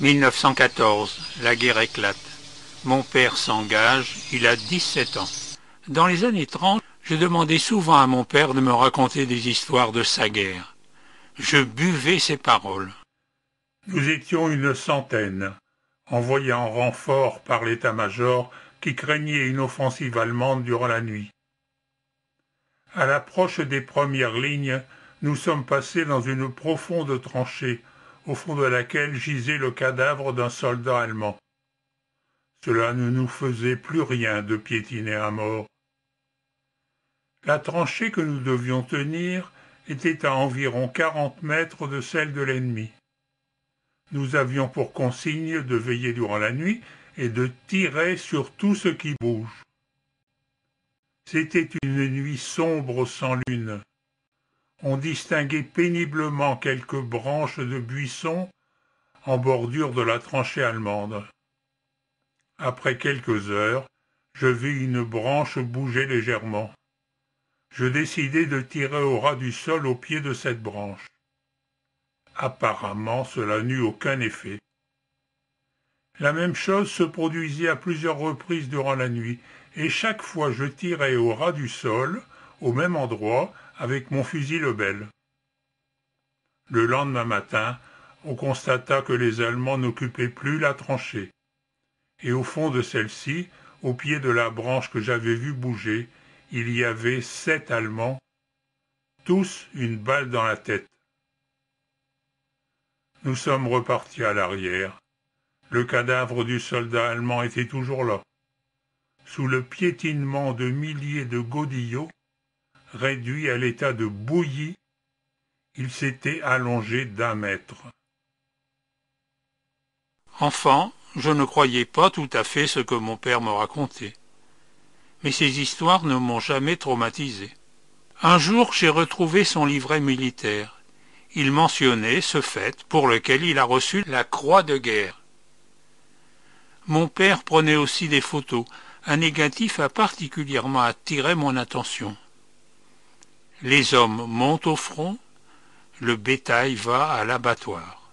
1914, la guerre éclate. Mon père s'engage, il a 17 ans. Dans les années 30, je demandais souvent à mon père de me raconter des histoires de sa guerre. Je buvais ses paroles. Nous étions une centaine, envoyés en renfort par l'état-major qui craignait une offensive allemande durant la nuit. À l'approche des premières lignes, nous sommes passés dans une profonde tranchée au fond de laquelle gisait le cadavre d'un soldat allemand. Cela ne nous faisait plus rien de piétiner à mort. La tranchée que nous devions tenir était à environ quarante mètres de celle de l'ennemi. Nous avions pour consigne de veiller durant la nuit et de tirer sur tout ce qui bouge. C'était une nuit sombre sans lune on distinguait péniblement quelques branches de buissons en bordure de la tranchée allemande. Après quelques heures, je vis une branche bouger légèrement. Je décidai de tirer au ras du sol au pied de cette branche. Apparemment, cela n'eut aucun effet. La même chose se produisit à plusieurs reprises durant la nuit, et chaque fois je tirais au ras du sol, au même endroit avec mon fusil Lebel. Le lendemain matin, on constata que les Allemands n'occupaient plus la tranchée. Et au fond de celle-ci, au pied de la branche que j'avais vue bouger, il y avait sept Allemands, tous une balle dans la tête. Nous sommes repartis à l'arrière. Le cadavre du soldat allemand était toujours là. Sous le piétinement de milliers de godillots, réduit à l'état de bouillie, il s'était allongé d'un mètre. Enfant, je ne croyais pas tout à fait ce que mon père me racontait. Mais ces histoires ne m'ont jamais traumatisé. Un jour, j'ai retrouvé son livret militaire. Il mentionnait ce fait pour lequel il a reçu la croix de guerre. Mon père prenait aussi des photos. Un négatif a particulièrement attiré mon attention. Les hommes montent au front, le bétail va à l'abattoir.